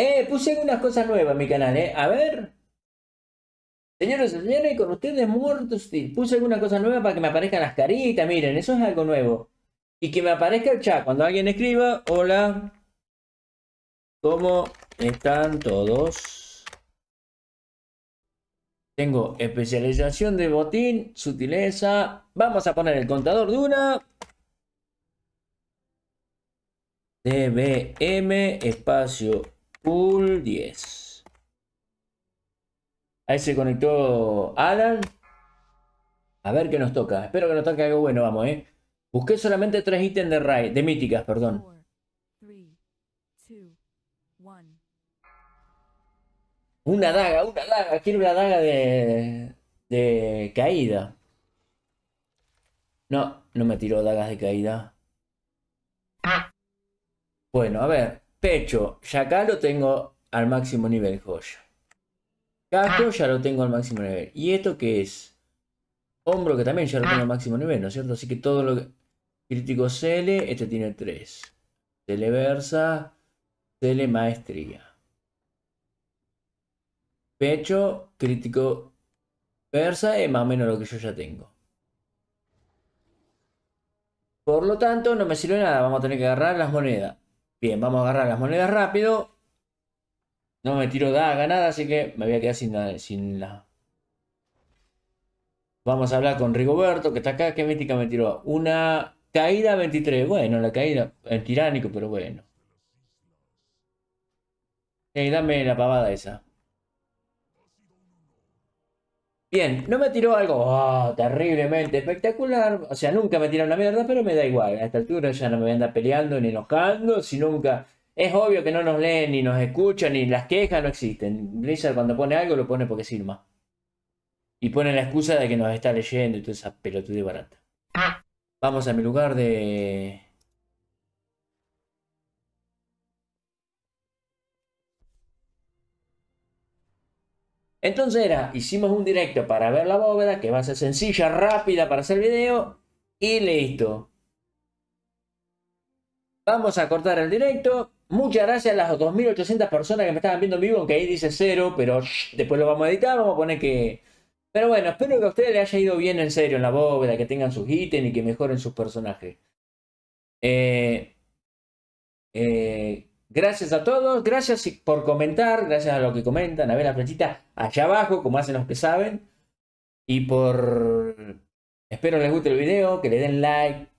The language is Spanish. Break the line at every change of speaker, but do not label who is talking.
Eh, puse algunas cosas nuevas en mi canal, eh. A ver. Señores y señores, con ustedes muertos Puse algunas cosas nuevas para que me aparezcan las caritas. Miren, eso es algo nuevo. Y que me aparezca el chat. Cuando alguien escriba, hola. ¿Cómo están todos? Tengo especialización de botín, sutileza. Vamos a poner el contador de una. DBM, espacio Full 10. Ahí se conectó Alan. A ver qué nos toca. Espero que nos toque algo bueno, vamos, eh. Busqué solamente tres ítems de raid, de míticas, perdón. una daga, una daga. Quiero una daga de, de caída. No, no me tiró dagas de caída. Ah. Bueno, a ver. Pecho, ya acá lo tengo al máximo nivel, joya. Casco ah. ya lo tengo al máximo nivel. ¿Y esto que es? Hombro que también ya lo tengo al ah. máximo nivel, ¿no es cierto? Así que todo lo que... Crítico CL, este tiene tres. CL Versa, Maestría. Pecho, crítico Versa es más o menos lo que yo ya tengo. Por lo tanto, no me sirve nada. Vamos a tener que agarrar las monedas. Bien, vamos a agarrar las monedas rápido. No me tiro daga, nada, así que me voy a quedar sin la, sin la... Vamos a hablar con Rigoberto, que está acá. ¿Qué mítica me tiró? Una caída 23. Bueno, la caída en tiránico, pero bueno. dame la pavada esa. Bien, no me tiró algo ah, terriblemente espectacular. O sea, nunca me tiró una mierda, pero me da igual. A esta altura ya no me anda peleando ni enojando. Si nunca. Es obvio que no nos leen, ni nos escuchan, ni las quejas no existen. Blizzard cuando pone algo lo pone porque es más Y pone la excusa de que nos está leyendo y toda esa pelotudez barata. Ah. Vamos a mi lugar de. Entonces era, hicimos un directo para ver la bóveda, que va a ser sencilla, rápida para hacer video, y listo. Vamos a cortar el directo. Muchas gracias a las 2.800 personas que me estaban viendo en vivo, aunque ahí dice cero, pero después lo vamos a editar, vamos a poner que... Pero bueno, espero que a ustedes les haya ido bien en serio en la bóveda, que tengan sus ítems y que mejoren sus personajes. Eh, eh, Gracias a todos, gracias por comentar, gracias a los que comentan, a ver la flechita allá abajo, como hacen los que saben. Y por... Espero les guste el video, que le den like,